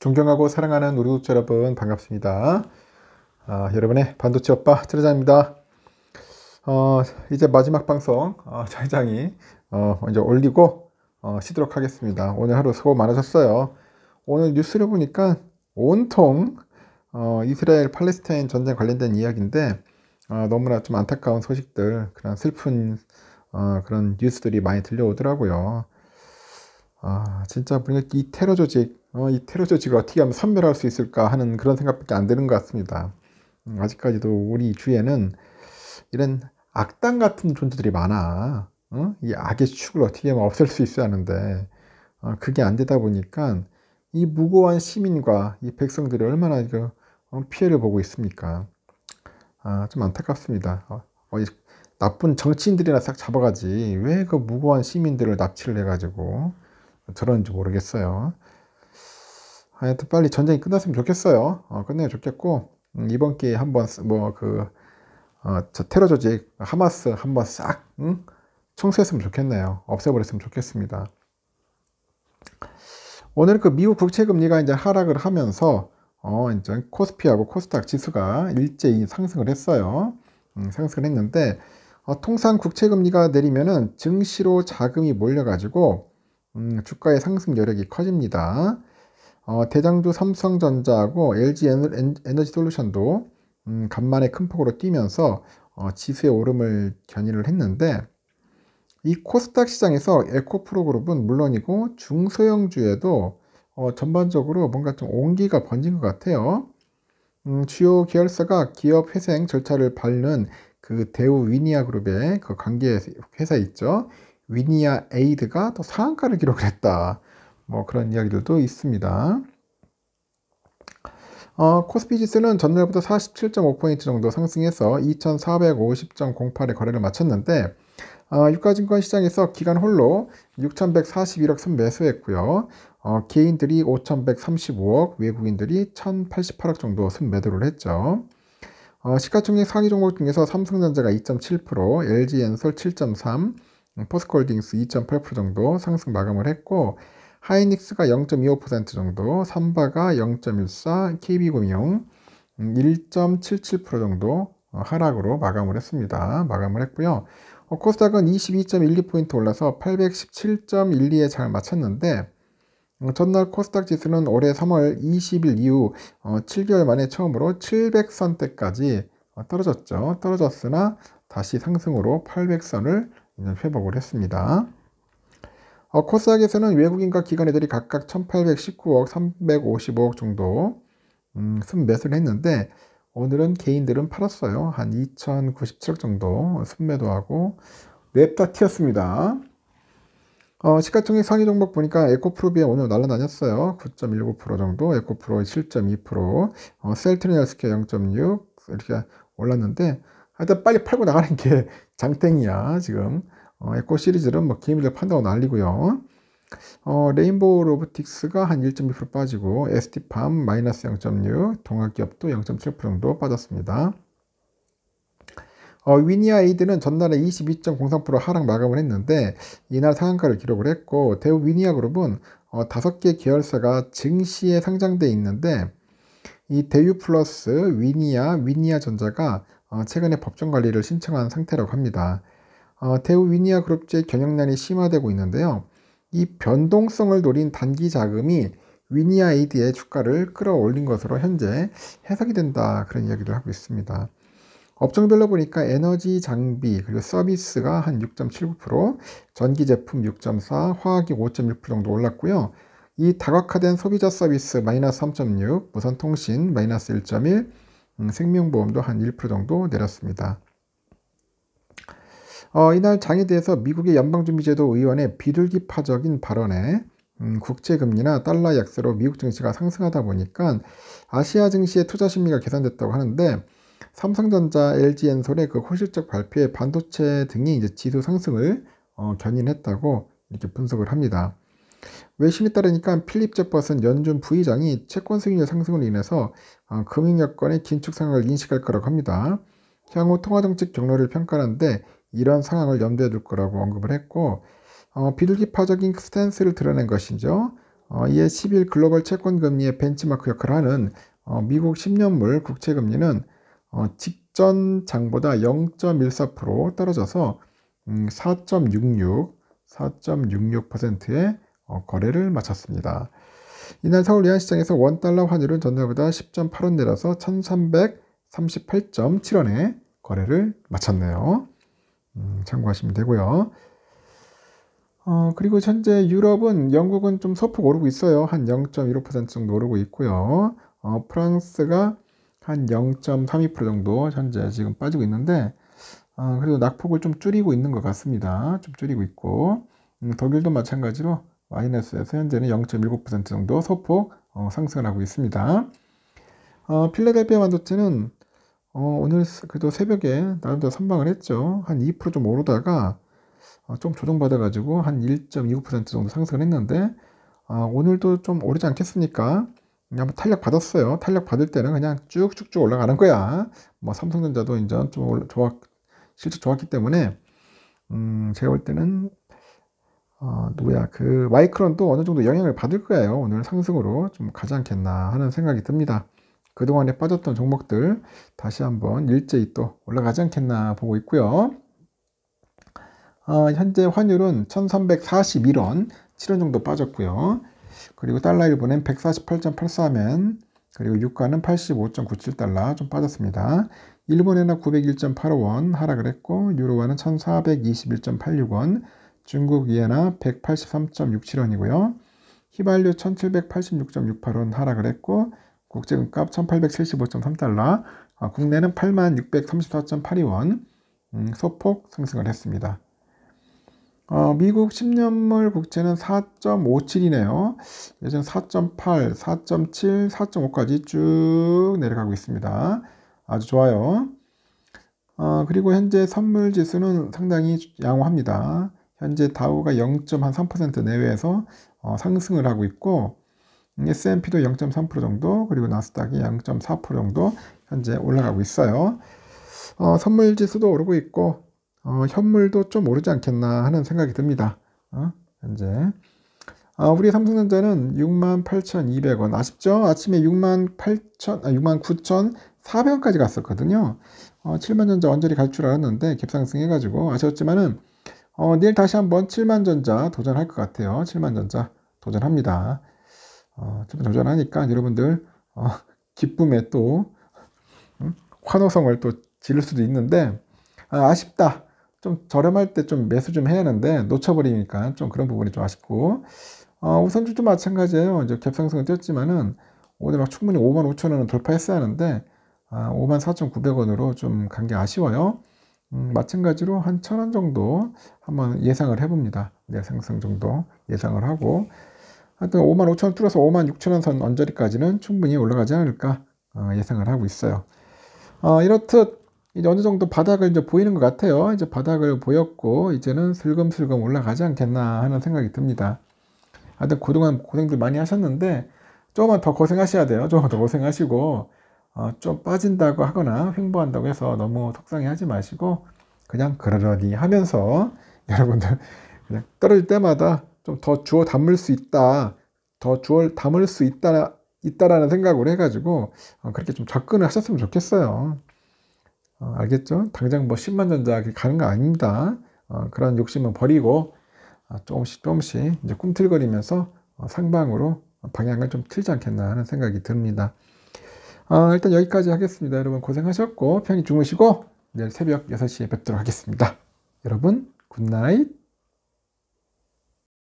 존경하고 사랑하는 우리 구독자 여러분 반갑습니다. 아, 여러분의 반도체 오빠 트레자입니다. 어, 이제 마지막 방송 장장이 어, 어, 이제 올리고 어, 쉬도록 하겠습니다. 오늘 하루 수고 많으셨어요. 오늘 뉴스를 보니까 온통 어, 이스라엘 팔레스타인 전쟁 관련된 이야기인데 어, 너무나 좀 안타까운 소식들 그런 슬픈 어, 그런 뉴스들이 많이 들려오더라고요. 아, 진짜 보니까 이 테러 조직 어, 이 테러 조직을 어떻게 하면 선별할수 있을까 하는 그런 생각밖에 안되는것 같습니다. 음, 아직까지도 우리 주위에는 이런 악당 같은 존재들이 많아. 어? 이 악의 축을 어떻게 하면 없앨 수 있어야 하는데 어, 그게 안 되다 보니까 이 무고한 시민과 이 백성들이 얼마나 그 피해를 보고 있습니까? 아, 좀 안타깝습니다. 어, 어, 나쁜 정치인들이나 싹 잡아가지 왜 그 무고한 시민들을 납치를 해가지고 저런지 모르겠어요. 하여튼 빨리 전쟁이 끝났으면 좋겠어요. 어, 끝내면 좋겠고 음, 이번 기회에 한번 뭐그 어, 저 테러 조직 하마스 한번 싹 응? 청소했으면 좋겠네요. 없애버렸으면 좋겠습니다. 오늘 그 미국 국채 금리가 이제 하락을 하면서 어, 이제 코스피하고 코스닥 지수가 일제히 상승을 했어요. 음, 상승을 했는데 어, 통상 국채 금리가 내리면은 증시로 자금이 몰려가지고 음, 주가의 상승 여력이 커집니다. 어, 대장주 삼성전자하고 LG 에너지 솔루션도 음, 간만에 큰 폭으로 뛰면서 어, 지수의 오름을 견인을 했는데 이 코스닥 시장에서 에코프로 그룹은 물론이고 중소형주에도 어, 전반적으로 뭔가 좀 온기가 번진 것 같아요. 음, 주요 계열사가 기업 회생 절차를 밟는 그 대우 위니아 그룹의 그 관계 회사 있죠. 위니아 에이드가 또 상한가를 기록했다. 뭐 그런 이야기들도 있습니다. 어, 코스피 지수는 전날보다 47.5포인트 정도 상승해서 2450.08에 거래를 마쳤는데 어, 유가증권 시장에서 기간 홀로 6141억 선 매수했고요. 어, 개인들이 5135억, 외국인들이 1088억 정도 순 매도를 했죠. 어, 시가총액 상위 종목 중에서 삼성전자가 2.7%, LG엔솔 7.3, 포스코딩스2.8% 정도 상승 마감을 했고 하이닉스가 0.25% 정도, 삼바가 0.14, KB금융 1.77% 정도 어, 하락으로 마감을 했습니다. 마감을 했고요. 어, 코스닥은 22.12포인트 올라서 817.12에 잘맞췄는데 어, 전날 코스닥 지수는 올해 3월 20일 이후 7개월 만에 처음으로 700선대까지 떨어졌죠. 떨어졌으나 다시 상승으로 800선을 회복을 했습니다. 어, 코스닥에서는 외국인과 기관애들이 각각 1819억, 355억 정도 음, 순매수를 했는데 오늘은 개인들은 팔았어요. 한 2097억 정도 순매도 하고 냅다 튀었습니다. 어, 시가총액 상위 종목 보니까 에코프로비에 오늘 날라다녔어요. 9.19% 정도, 에코프로 7.2%, 어, 셀트리얼스퀘어 0.6 이렇게 올랐는데 하여튼 빨리 팔고 나가는 게 장땡이야 지금. 어, 에코 시리즈는 뭐 개미들 판다고 난리고요. 어, 레인보우 로보틱스가 한 1.2% 빠지고 ST팜 마이너스 0.6, 동학기업도 0.7% 정도 빠졌습니다. 어, 위니아 에이드는 전날에 22.03% 하락 마감을 했는데 이날 상한가를 기록을 했고 대우 위니아 그룹은 어, 5개 계열사가 증시에 상장돼 있는데 이 대유 플러스 위니아, 위니아 전자가 어, 최근에 법정 관리를 신청한 상태라고 합니다. 어, 대우 위니아 그룹제 경영난이 심화되고 있는데요. 이 변동성을 노린 단기 자금이 위니아 에이드의 주가를 끌어올린 것으로 현재 해석이 된다 그런 이야기를 하고 있습니다. 업종별로 보니까 에너지 장비 그리고 서비스가 한 6.79%, 전기 제품 6.4, 화학이 5.1% 정도 올랐고요. 이 다각화된 소비자 서비스 마이너스 3.6, 무선 통신 마이너스 1.1, 음, 생명보험도 한 1% 정도 내렸습니다. 어, 이날 장에 대해서 미국의 연방준비제도 의원의 비둘기파적인 발언에 음, 국제금리나 달러 약세로 미국 증시가 상승하다 보니까 아시아 증시의 투자 심리가 개선됐다고 하는데 삼성전자, LG엔솔의 그 호실적 발표에 반도체 등이 이제 지수 상승을 어, 견인했다고 이렇게 분석을 합니다. 외신에 따르니까 필립 제퍼슨 연준 부의장이 채권 수익률 상승으로 인해서 어, 금융 여건의 긴축 상황을 인식할 거라고 합니다. 향후 통화정책 경로를 평가하는데 이런 상황을 염두에 둘 거라고 언급을 했고 어, 비둘기파적인 스탠스를 드러낸 것이죠. 어, 이에 10일 글로벌 채권 금리의 벤치마크 역할을 하는 어, 미국 10년물 국채 금리는 어, 직전 장보다 0.14% 떨어져서 음, 4.66, 4.66%의 어, 거래를 마쳤습니다. 이날 서울 외환시장에서 원달러 환율은 전날보다 10.8원 내려서 1338.7원에 거래를 마쳤네요. 음, 참고하시면 되고요. 어, 그리고 현재 유럽은 영국은 좀 소폭 오르고 있어요. 한 0.15% 정도 오르고 있고요. 어, 프랑스가 한 0.32% 정도 현재 지금 빠지고 있는데 어, 그래도 낙폭을 좀 줄이고 있는 것 같습니다. 좀 줄이고 있고 음, 독일도 마찬가지로 마이너스에서 현재는 0.7% 1 정도 소폭 어, 상승을 하고 있습니다. 어, 필라델피아 반도체는 어, 오늘 그래도 새벽에 나름대로 선방을 했죠. 한 2%좀 오르다가 어, 좀 조정받아가지고 한 1.29% 정도 상승을 했는데 어, 오늘도 좀 오르지 않겠습니까? 한번 탄력 받았어요. 탄력 받을 때는 그냥 쭉쭉쭉 올라가는 거야. 뭐 삼성전자도 이제 좀 좋았, 실적 좋았기 때문에 음, 제가 볼 때는 어, 누구야 그 마이크론도 어느 정도 영향을 받을 거예요. 오늘 상승으로 좀 가지 않겠나 하는 생각이 듭니다. 그동안에 빠졌던 종목들 다시 한번 일제히 또 올라가지 않겠나 보고 있고요. 어, 현재 환율은 1341원, 7원 정도 빠졌고요. 그리고 달러 일본은 148.84면 그리고 유가는 85.97달러 좀 빠졌습니다. 일본에나 901.85원 하락을 했고 유로화는 1421.86원 중국 위에나 183.67원이고요. 휘발유 1786.68원 하락을 했고 국제금값 1875.3달러, 아, 국내는 8634.82원, 음, 소폭 상승을 했습니다. 어, 미국 10년물 국채는 4.57이네요. 예전 4.8, 4.7, 4.5까지 쭉 내려가고 있습니다. 아주 좋아요. 어, 그리고 현재 선물 지수는 상당히 양호합니다. 현재 다우가 0.3% 내외에서 어, 상승을 하고 있고 S&P도 0.3% 정도 그리고 나스닥이 0.4% 정도 현재 올라가고 있어요. 어, 선물 지수도 오르고 있고 어, 현물도 좀 오르지 않겠나 하는 생각이 듭니다. 어, 현재 어, 우리 삼성전자는 68,200원 아쉽죠? 아침에 68,000, 아, 69,400원까지 갔었거든요. 어, 7만전자 언저리 갈 줄 알았는데 갭상승해가지고 아쉬웠지만은 어, 내일 다시 한번 7만전자 도전할 것 같아요. 7만전자 도전합니다. 어, 좀 여전하니까 여러분들 어, 기쁨에 또 음? 환호성을 또 지를 수도 있는데 아, 아쉽다. 좀 저렴할 때 좀 매수 좀 해야 하는데 놓쳐버리니까 좀 그런 부분이 좀 아쉽고 어, 우선주도 마찬가지예요. 이제 갭상승은 뛰었지만은 오늘 막 충분히 5만 5천 원은 돌파했어야 하는데 아, 5만 4,900원으로 좀 간 게 아쉬워요. 음, 마찬가지로 한 천 원 정도 한번 예상을 해봅니다. 내 네, 상승 정도 예상을 하고 하여튼 5만 5천원 뚫어서 5만 6천원 선 언저리까지는 충분히 올라가지 않을까 어, 예상을 하고 있어요. 어, 이렇듯 이제 어느 정도 바닥을 이제 보이는 것 같아요. 이제 바닥을 보였고 이제는 슬금슬금 올라가지 않겠나 하는 생각이 듭니다. 하여튼 그동안 고생들 많이 하셨는데 조금만 더 고생하셔야 돼요. 조금 만더 고생하시고 어, 좀 빠진다고 하거나 횡보한다고 해서 너무 속상해하지 마시고 그냥 그러려니 하면서 여러분들 그냥 떨어질 때마다 좀더 주워 담을 수 있다. 더 주워 담을 수 있다, 있다라는 생각을 해가지고 어, 그렇게 좀 접근을 하셨으면 좋겠어요. 어, 알겠죠? 당장 뭐 10만 전자 가는 거 아닙니다. 어, 그런 욕심은 버리고 어, 조금씩 조금씩 이제 꿈틀거리면서 어, 상방으로 방향을 좀 틀지 않겠나 하는 생각이 듭니다. 아, 일단 여기까지 하겠습니다. 여러분 고생하셨고 편히 주무시고 내일 새벽 6시에 뵙도록 하겠습니다. 여러분 굿나잇